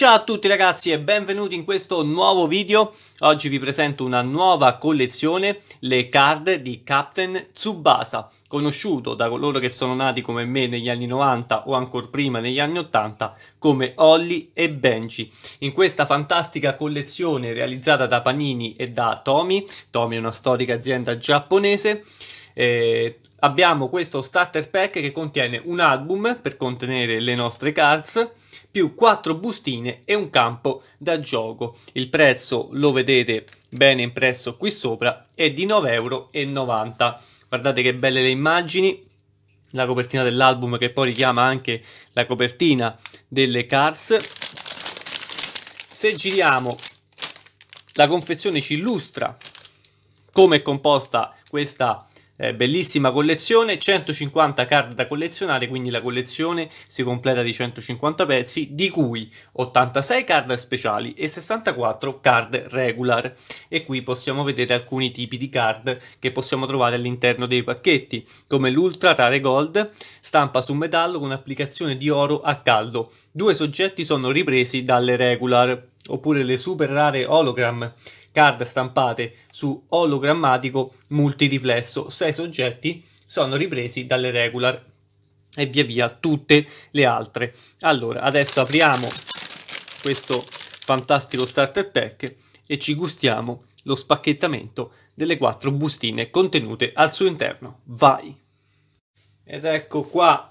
Ciao a tutti ragazzi e benvenuti in questo nuovo video. Oggi vi presento una nuova collezione, le card di Captain Tsubasa, conosciuto da coloro che sono nati come me negli anni 90 o ancora prima negli anni 80 come Holly e Benji. In questa fantastica collezione realizzata da Panini e da Tomi, Tomi è una storica azienda giapponese, eh, abbiamo questo starter pack che contiene un album per contenere le nostre cards, più 4 bustine e un campo da gioco. Il prezzo lo vedete bene impresso qui sopra è di 9,90 euro. Guardate che belle le immagini, la copertina dell'album che poi richiama anche la copertina delle Cars. Se giriamo la confezione ci illustra come è composta questa eh, bellissima collezione, 150 card da collezionare, quindi la collezione si completa di 150 pezzi, di cui 86 card speciali e 64 card regular. E qui possiamo vedere alcuni tipi di card che possiamo trovare all'interno dei pacchetti, come l'Ultra Rare Gold, stampa su metallo con applicazione di oro a caldo. Due soggetti sono ripresi dalle regular, oppure le super rare hologram card stampate su ologrammatico multiriflesso. Sei soggetti sono ripresi dalle regular e via via tutte le altre. Allora, adesso apriamo questo fantastico starter pack e ci gustiamo lo spacchettamento delle quattro bustine contenute al suo interno. Vai! Ed ecco qua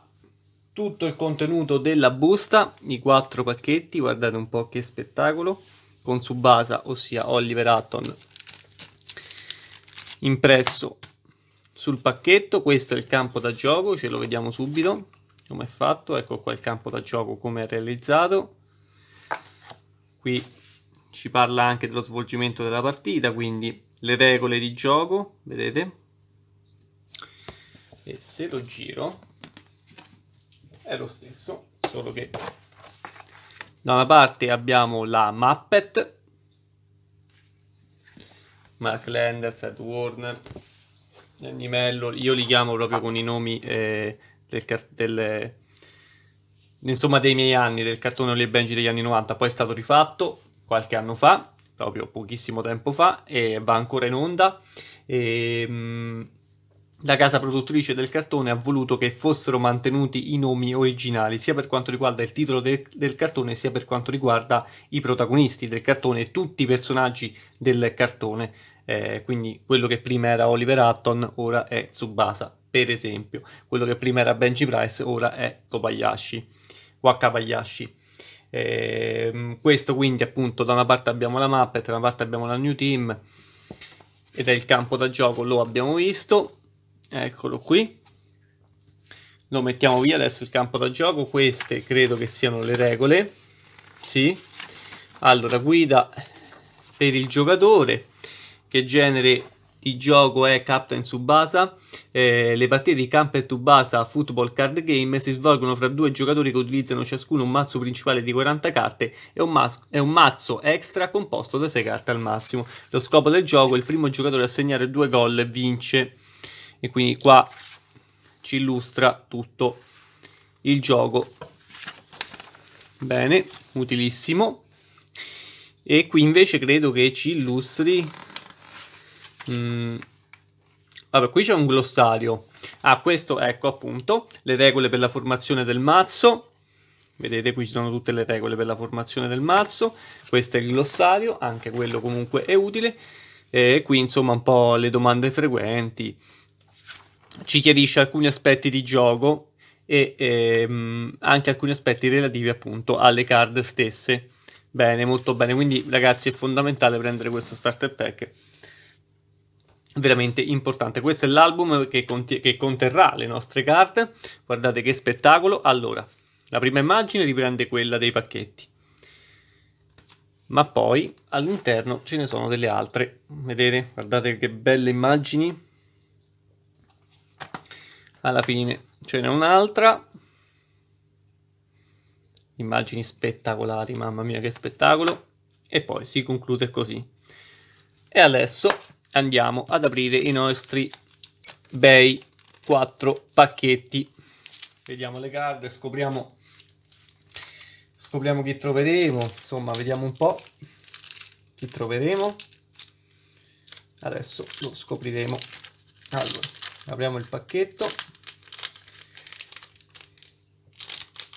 tutto il contenuto della busta, i quattro pacchetti, guardate un po' che spettacolo con Subasa, ossia Oliver Hutton, impresso sul pacchetto. Questo è il campo da gioco, ce lo vediamo subito come è fatto. Ecco qua il campo da gioco come è realizzato. Qui ci parla anche dello svolgimento della partita, quindi le regole di gioco, vedete? E se lo giro è lo stesso, solo che da una parte abbiamo la Muppet, Mark Landers, Ed Warner, Animello, io li chiamo proprio con i nomi eh, del, del, insomma, dei miei anni, del cartone Oli e Benji degli anni 90, poi è stato rifatto qualche anno fa, proprio pochissimo tempo fa, e va ancora in onda. E, ehm, mh, la casa produttrice del cartone ha voluto che fossero mantenuti i nomi originali, sia per quanto riguarda il titolo de del cartone, sia per quanto riguarda i protagonisti del cartone e tutti i personaggi del cartone. Eh, quindi quello che prima era Oliver Hutton ora è Tsubasa, per esempio. Quello che prima era Benji Price ora è Kobayashi, Wakabayashi. Eh, questo quindi appunto da una parte abbiamo la mappa e da una parte abbiamo la new team ed è il campo da gioco, lo abbiamo visto eccolo qui lo mettiamo via adesso il campo da gioco queste credo che siano le regole sì allora guida per il giocatore che genere di gioco è Captain Subasa eh, le partite di Camper Tsubasa Football Card Game si svolgono fra due giocatori che utilizzano ciascuno un mazzo principale di 40 carte e un, mazzo, e un mazzo extra composto da 6 carte al massimo lo scopo del gioco è il primo giocatore a segnare due gol vince e quindi qua ci illustra tutto il gioco bene utilissimo e qui invece credo che ci illustri mm. vabbè qui c'è un glossario ah questo ecco appunto le regole per la formazione del mazzo vedete qui ci sono tutte le regole per la formazione del mazzo questo è il glossario anche quello comunque è utile e qui insomma un po' le domande frequenti ci chiarisce alcuni aspetti di gioco e ehm, anche alcuni aspetti relativi appunto alle card stesse. Bene, molto bene. Quindi ragazzi è fondamentale prendere questo starter pack veramente importante. Questo è l'album che, conti- che, conterrà le nostre card. Guardate che spettacolo. Allora, la prima immagine riprende quella dei pacchetti. Ma poi all'interno ce ne sono delle altre. Vedete? Guardate che belle immagini alla fine ce n'è un'altra immagini spettacolari mamma mia che spettacolo e poi si conclude così e adesso andiamo ad aprire i nostri bei quattro pacchetti vediamo le carte scopriamo scopriamo chi troveremo insomma vediamo un po' chi troveremo adesso lo scopriremo allora apriamo il pacchetto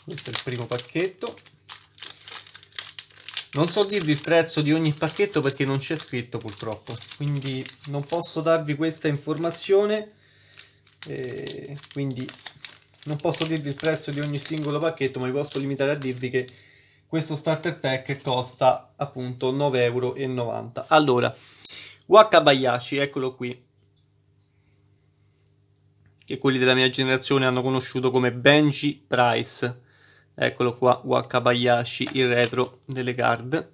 questo è il primo pacchetto non so dirvi il prezzo di ogni pacchetto perché non c'è scritto purtroppo quindi non posso darvi questa informazione eh, quindi non posso dirvi il prezzo di ogni singolo pacchetto ma vi posso limitare a dirvi che questo starter pack costa appunto 9,90 euro allora Wakabayashi eccolo qui che quelli della mia generazione hanno conosciuto come Benji Price. Eccolo qua, Wakabayashi, il retro delle card.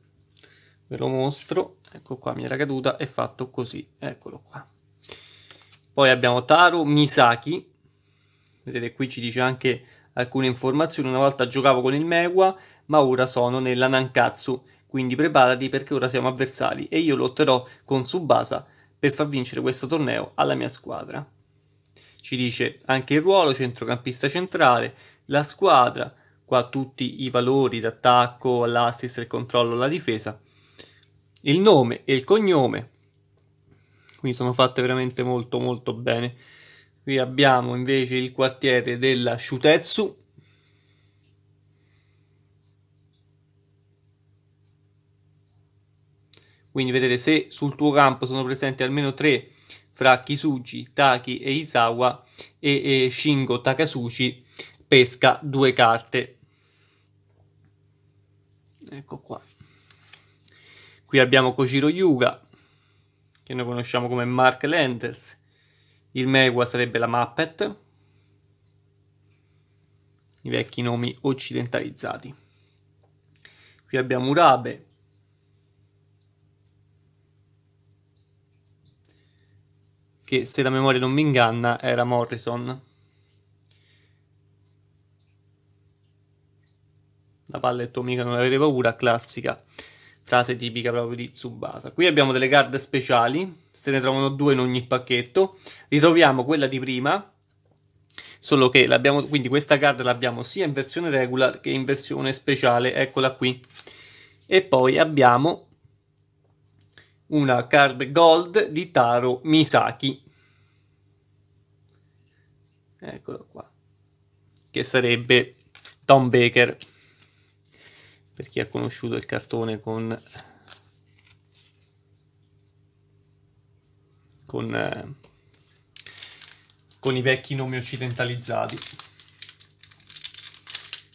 Ve lo mostro. Ecco qua, mi era caduta, è fatto così. Eccolo qua. Poi abbiamo Taro Misaki. Vedete, qui ci dice anche alcune informazioni. Una volta giocavo con il Mewa, ma ora sono nella Nankatsu. Quindi preparati perché ora siamo avversari e io lotterò con Subasa per far vincere questo torneo alla mia squadra. Ci dice anche il ruolo centrocampista centrale, la squadra, qua tutti i valori d'attacco, l'assist, il controllo, la difesa, il nome e il cognome. Quindi sono fatte veramente molto molto bene. Qui abbiamo invece il quartiere della Shutetsu, Quindi vedete se sul tuo campo sono presenti almeno tre fra Kisugi, Taki e Isawa e, e Shingo Takasugi pesca due carte. Ecco qua. Qui abbiamo Kojiro Yuga, che noi conosciamo come Mark Landers. Il Megua sarebbe la Muppet. I vecchi nomi occidentalizzati. Qui abbiamo Urabe, che se la memoria non mi inganna era Morrison. La palla è tua amica, non avere paura, classica frase tipica proprio di Tsubasa. Qui abbiamo delle card speciali, se ne trovano due in ogni pacchetto. Ritroviamo quella di prima, solo che l'abbiamo, quindi questa card l'abbiamo sia in versione regular che in versione speciale, eccola qui. E poi abbiamo una card gold di Taro Misaki. Eccolo qua. Che sarebbe Tom Baker. Per chi ha conosciuto il cartone con Con, eh, con, i vecchi nomi occidentalizzati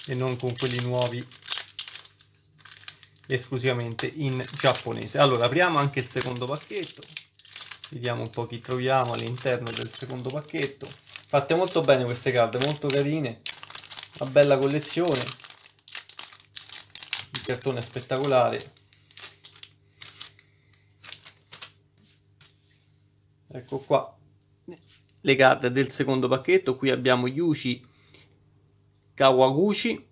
e non con quelli nuovi esclusivamente in giapponese. Allora, apriamo anche il secondo pacchetto. Vediamo un po' chi troviamo all'interno del secondo pacchetto. Fatte molto bene queste carte, molto carine. Una bella collezione. Il cartone è spettacolare. Ecco qua le carte del secondo pacchetto. Qui abbiamo Yushi Kawaguchi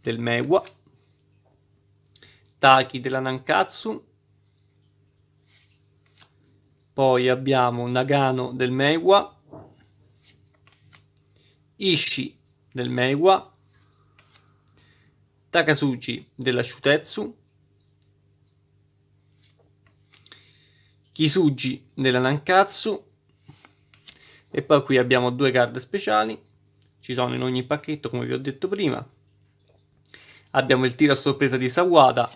del Mewa, Taki della Nankatsu, poi abbiamo Nagano del Mewa, Ishi del Mewa, Takasuji della Shutetsu, Kisugi della Nankatsu e poi qui abbiamo due card speciali, ci sono in ogni pacchetto come vi ho detto prima, abbiamo il tiro a sorpresa di Sawada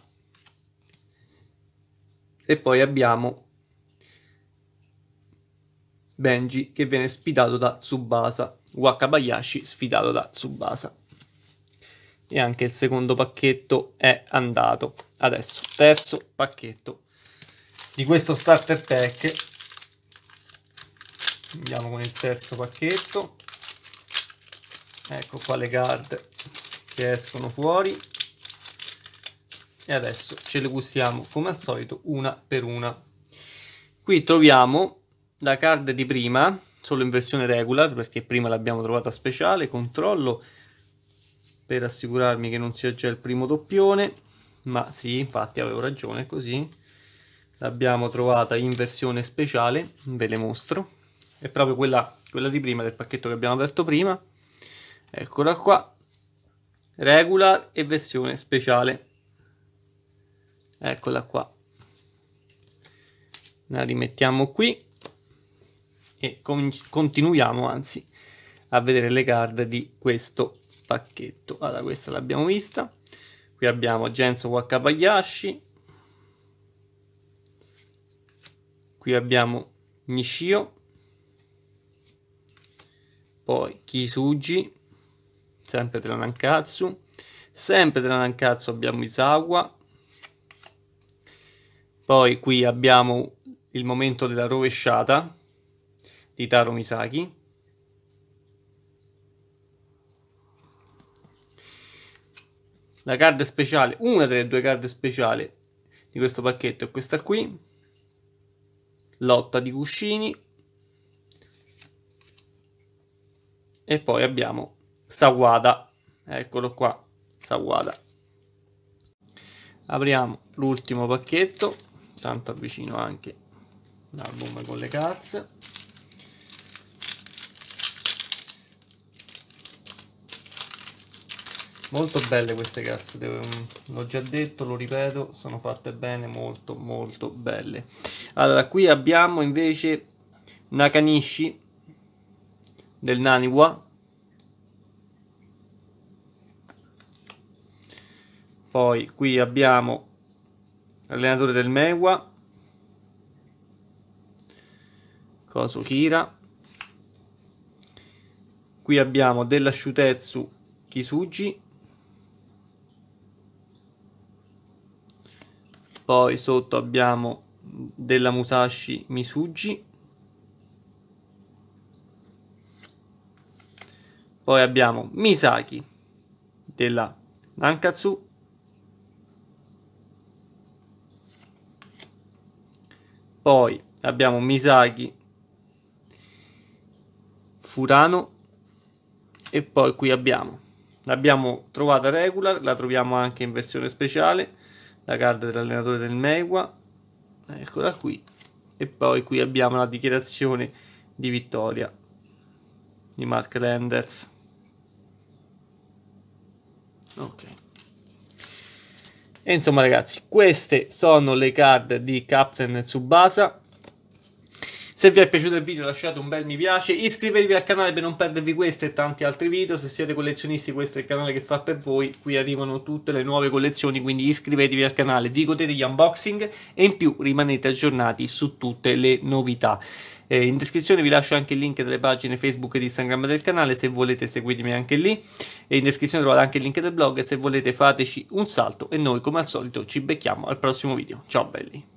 e poi abbiamo Benji che viene sfidato da Tsubasa, Wakabayashi sfidato da Tsubasa. E anche il secondo pacchetto è andato. Adesso, terzo pacchetto di questo starter pack. Andiamo con il terzo pacchetto. Ecco qua le card che escono fuori e adesso ce le gustiamo come al solito una per una qui troviamo la card di prima solo in versione regular perché prima l'abbiamo trovata speciale controllo per assicurarmi che non sia già il primo doppione ma sì infatti avevo ragione così l'abbiamo trovata in versione speciale ve le mostro è proprio quella, quella di prima del pacchetto che abbiamo aperto prima eccola qua regular e versione speciale eccola qua la rimettiamo qui e continuiamo anzi a vedere le card di questo pacchetto allora questa l'abbiamo vista qui abbiamo Genso Wakabayashi qui abbiamo Nishio poi Kisugi sempre della Nankatsu. Sempre della Nankatsu abbiamo Isawa. Poi qui abbiamo il momento della rovesciata di Taro Misaki. La card speciale, una delle due card speciali di questo pacchetto è questa qui. Lotta di cuscini. E poi abbiamo Sawada. Eccolo qua, Sawada. Apriamo l'ultimo pacchetto, tanto avvicino anche l'album con le cazze. Molto belle queste cazze, l'ho già detto, lo ripeto, sono fatte bene, molto molto belle. Allora, qui abbiamo invece Nakanishi del Naniwa, Poi qui abbiamo l'allenatore del Mewa, Koso Kira. Qui abbiamo della Shutetsu Kisugi. Poi sotto abbiamo della Musashi Misugi. Poi abbiamo Misaki della Nankatsu Poi abbiamo Misaki, Furano e poi qui abbiamo. L'abbiamo trovata regular, la troviamo anche in versione speciale, la carta dell'allenatore del Megua, eccola qui. E poi qui abbiamo la dichiarazione di vittoria di Mark Landers. ok e insomma ragazzi, queste sono le card di Captain Tsubasa. Se vi è piaciuto il video lasciate un bel mi piace, iscrivetevi al canale per non perdervi questo e tanti altri video, se siete collezionisti questo è il canale che fa per voi, qui arrivano tutte le nuove collezioni, quindi iscrivetevi al canale, vi godete gli unboxing e in più rimanete aggiornati su tutte le novità. Eh, in descrizione vi lascio anche il link delle pagine Facebook e Instagram del canale se volete seguitemi anche lì. E in descrizione trovate anche il link del blog se volete fateci un salto e noi come al solito ci becchiamo al prossimo video. Ciao belli!